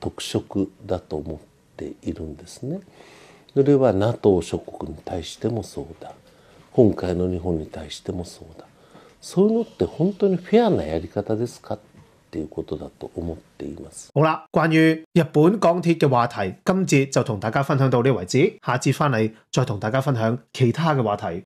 特色だと思っているんですね。それは NATO 諸国に対してもそうだ今回の日本に対してもそうだそういうのって本当にフェアなやり方ですかっていうことだと思っています。好啦，關於日本港鐵嘅話題，今節就同大家分享到呢為止。下節翻嚟再同大家分享其他嘅話題。